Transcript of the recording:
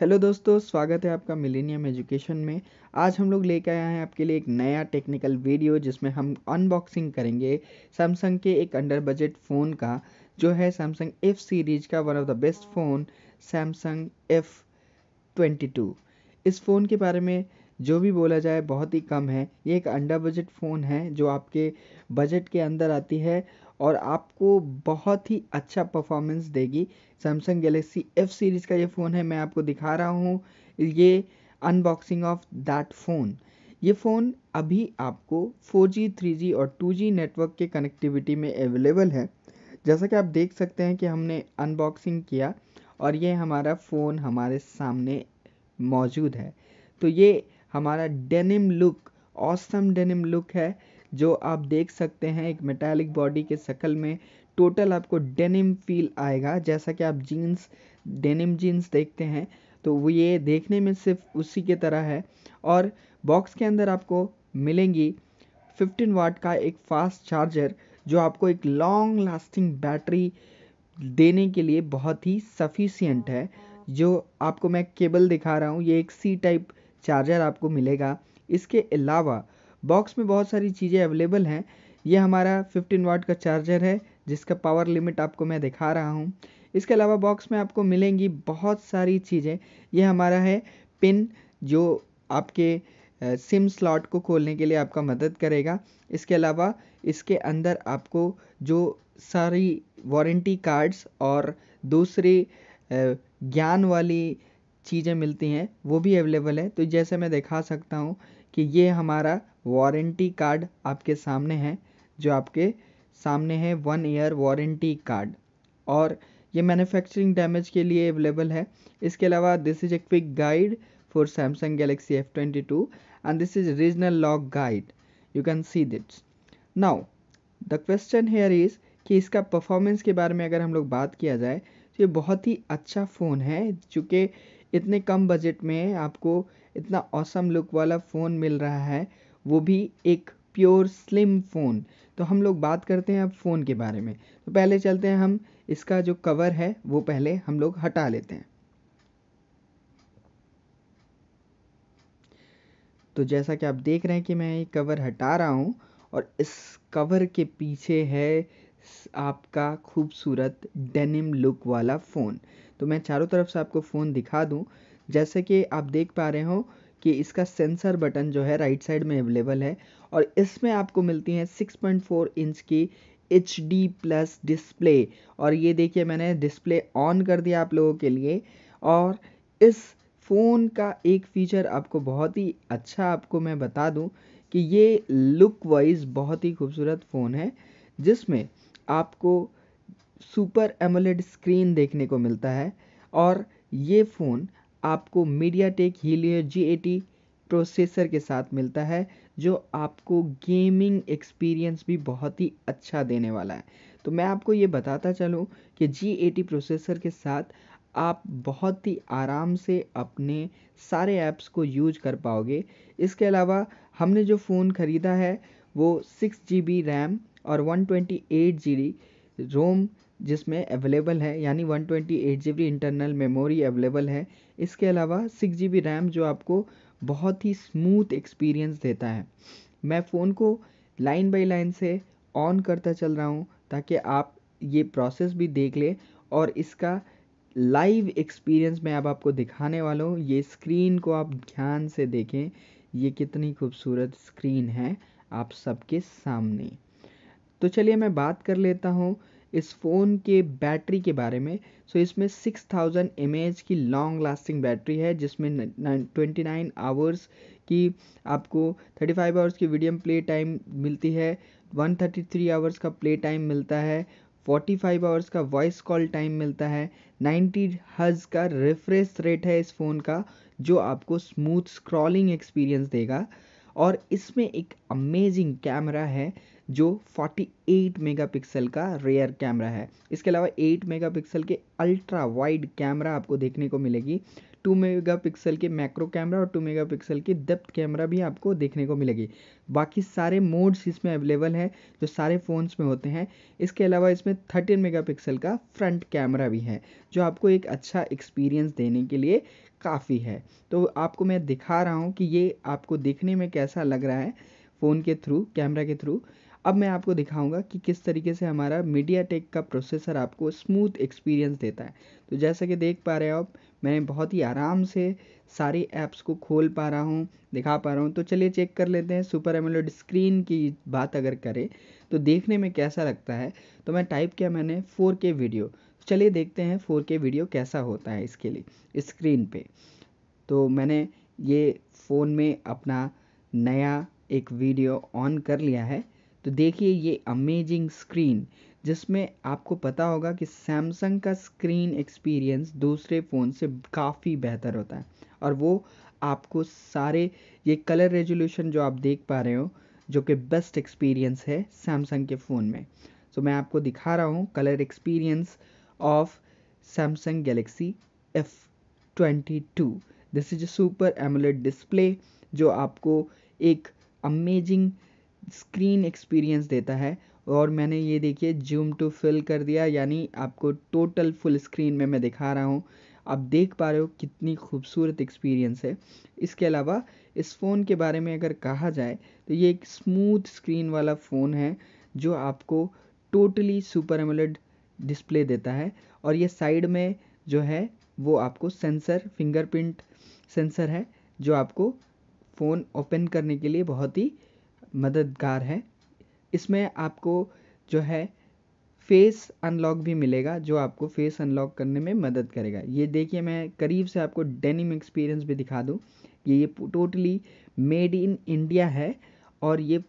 hello दोस्तों स्वागत है आपका मिलेनियम एजुकेशन में आज हम लोग लेकर आए हैं आपके लिए एक नया टेक्निकल वीडियो जिसमें हम अनबॉक्सिंग करेंगे सैमसंग के एक अंडर बजट फ़ोन का जो है सैमसंग एफ़ सीरीज का one of the best phone Samsung F twenty two इस फ़ोन के बारे में जो भी बोला जाए बहुत ही कम है ये एक अंडर बजट फ़ोन है जो आपके बजट के अंदर आती है और आपको बहुत ही अच्छा परफॉर्मेंस देगी सैमसंग गैलेक्सी एफ़ सीरीज़ का ये फ़ोन है मैं आपको दिखा रहा हूँ ये अनबॉक्सिंग ऑफ दैट फ़ोन ये फ़ोन अभी आपको 4G, 3G और 2G नेटवर्क के कनेक्टिविटी में अवेलेबल है जैसा कि आप देख सकते हैं कि हमने अनबॉक्सिंग किया और ये हमारा फ़ोन हमारे सामने मौजूद है तो ये हमारा denim look awesome denim look है जो आप देख सकते हैं एक मेटालिक बॉडी के शक्ल में टोटल आपको डेनिम फील आएगा जैसा कि आप जीन्स डेनिम जीन्स देखते हैं तो वो ये देखने में सिर्फ उसी के तरह है और बॉक्स के अंदर आपको मिलेंगी 15 वाट का एक फास्ट चार्जर जो आपको एक लॉन्ग लास्टिंग बैटरी देने के लिए बहुत ही सफिशियंट है जो आपको मैं केबल दिखा रहा हूँ ये एक सी टाइप चार्जर आपको मिलेगा इसके अलावा बॉक्स में बहुत सारी चीज़ें अवेलेबल हैं ये हमारा 15 वाट का चार्जर है जिसका पावर लिमिट आपको मैं दिखा रहा हूँ इसके अलावा बॉक्स में आपको मिलेंगी बहुत सारी चीज़ें ये हमारा है पिन जो आपके सिम स्लॉट को खोलने के लिए आपका मदद करेगा इसके अलावा इसके अंदर आपको जो सारी वारंटी कार्ड्स और दूसरी ज्ञान वाली चीज़ें मिलती हैं वो भी अवेलेबल है तो जैसे मैं दिखा सकता हूँ कि ये हमारा वारंटी कार्ड आपके सामने है जो आपके सामने है वन ईयर वारंटी कार्ड और ये मैन्युफैक्चरिंग डैमेज के लिए अवेलेबल है इसके अलावा this is a quick guide for Samsung Galaxy F twenty two and this is regional lock guide you can see it's now the question here is कि इसका performance के बारे में अगर हम लोग बात किया जाए तो ये बहुत ही अच्छा फ़ोन है चूँकि इतने कम बजट में आपको इतना औसम लुक वाला फ़ोन मिल रहा है वो भी एक प्योर स्लिम फ़ोन तो हम लोग बात करते हैं अब फ़ोन के बारे में तो पहले चलते हैं हम इसका जो कवर है वो पहले हम लोग हटा लेते हैं तो जैसा कि आप देख रहे हैं कि मैं ये कवर हटा रहा हूँ और इस कवर के पीछे है आपका खूबसूरत डेनिम लुक वाला फ़ोन तो मैं चारों तरफ से आपको फ़ोन दिखा दूँ जैसे कि आप देख पा रहे हो कि इसका सेंसर बटन जो है राइट साइड में अवेलेबल है और इसमें आपको मिलती है 6.4 इंच की एच डी प्लस डिस्प्ले और ये देखिए मैंने डिस्प्ले ऑन कर दिया आप लोगों के लिए और इस फ़ोन का एक फ़ीचर आपको बहुत ही अच्छा आपको मैं बता दूं कि ये लुक वाइज बहुत ही खूबसूरत फ़ोन है जिसमें आपको सुपर एमोलेड स्क्रीन देखने को मिलता है और ये फ़ोन आपको MediaTek Helio G eighty processor के साथ मिलता है जो आपको गेमिंग एक्सपीरियंस भी बहुत ही अच्छा देने वाला है तो मैं आपको ये बताता चलूँ कि जी एटी प्रोसेसर के साथ आप बहुत ही आराम से अपने सारे ऐप्स को यूज कर पाओगे इसके अलावा हमने जो फ़ोन ख़रीदा है वो सिक्स जी बी रैम और one twenty eight G B ROM जिसमें अवेलेबल है यानी one twenty eight G B internal memory available है इसके अलावा सिक्स जी बी रैम जो आपको बहुत ही स्मूथ एक्सपीरियंस देता है मैं फ़ोन को लाइन बाई लाइन से ऑन करता चल रहा हूँ ताकि आप ये प्रोसेस भी देख लें और इसका लाइव एक्सपीरियंस मैं अब आपको दिखाने वाला हूँ ये स्क्रीन को आप ध्यान से देखें ये कितनी खूबसूरत स्क्रीन है आप सबके सामने तो चलिए मैं बात कर लेता हूँ इस फ़ोन के बैटरी के बारे में सो इसमें सिक्स थाउजेंड एम एच की लॉन्ग लास्टिंग बैटरी है जिसमें ट्वेंटी नाइन आवर्स की आपको थर्टी फाइव आवर्स की वीडियम प्ले टाइम मिलती है वन थर्टी थ्री आवर्स का प्ले टाइम मिलता है फोर्टी फाइव आवर्स का वॉइस कॉल टाइम मिलता है नाइन्टी हज का रिफ्रेश रेट है इस फ़ोन का जो आपको स्मूथ स्क्रॉलिंग एक्सपीरियंस देगा और इसमें एक अमेजिंग कैमरा है जो 48 मेगापिक्सल का रेयर कैमरा है इसके अलावा 8 मेगापिक्सल के अल्ट्रा वाइड कैमरा आपको देखने को मिलेगी टू मेगा पिक्सल के मैक्रो कैमरा और टू मेगा पिक्सल की डेप्थ कैमरा भी आपको देखने को मिलेगी बाकी सारे मोड्स इसमें अवेलेबल है जो सारे फ़ोन्स में होते हैं इसके अलावा इसमें थर्टीन पिक्सल का फ्रंट कैमरा भी है जो आपको एक अच्छा एक्सपीरियंस देने के लिए काफ़ी है तो आपको मैं दिखा रहा हूँ कि ये आपको देखने में कैसा लग रहा है फ़ोन के थ्रू कैमरा के थ्रू अब मैं आपको दिखाऊंगा कि किस तरीके से हमारा मीडिया टेक का प्रोसेसर आपको स्मूथ एक्सपीरियंस देता है तो जैसा कि देख पा रहे हो आप मैं बहुत ही आराम से सारी ऐप्स को खोल पा रहा हूँ दिखा पा रहा हूँ तो चलिए चेक कर लेते हैं सुपर एमोलोड स्क्रीन की बात अगर करें तो देखने में कैसा लगता है तो मैं टाइप किया मैंने फोर के वीडियो चलिए देखते हैं फोर के वीडियो कैसा होता है इसके लिए स्क्रीन पर तो मैंने ये फ़ोन में अपना नया एक वीडियो ऑन कर लिया है तो देखिए ये अमेजिंग स्क्रीन जिसमें आपको पता होगा कि सैमसंग का स्क्रीन एक्सपीरियंस दूसरे फ़ोन से काफ़ी बेहतर होता है और वो आपको सारे ये कलर रेजोल्यूशन जो आप देख पा रहे हो जो कि बेस्ट एक्सपीरियंस है सैमसंग के फ़ोन में सो so, मैं आपको दिखा रहा हूँ colour experience of Samsung Galaxy F twenty two this is a super AMOLED display जो आपको एक अमेजिंग स्क्रीन एक्सपीरियंस देता है और मैंने ये देखिए जूम टू फिल कर दिया यानी आपको टोटल फुल स्क्रीन में मैं दिखा रहा हूँ आप देख पा रहे हो कितनी खूबसूरत एक्सपीरियंस है इसके अलावा इस फ़ोन के बारे में अगर कहा जाए तो ये एक स्मूथ स्क्रीन वाला फ़ोन है जो आपको टोटली सुपर एमोलेड डिस्प्ले देता है और ये साइड में जो है वो आपको सेंसर फिंगरप्रिंट सेंसर है जो आपको फ़ोन ओपन करने के लिए बहुत ही मददगार है इसमें आपको जो है फेस अनलॉक भी मिलेगा जो आपको फेस अनलॉक करने में मदद करेगा ये देखिए मैं करीब से आपको डेनिम एक्सपीरियंस भी दिखा दूँ ये ये टोटली मेड इन इंडिया है और ये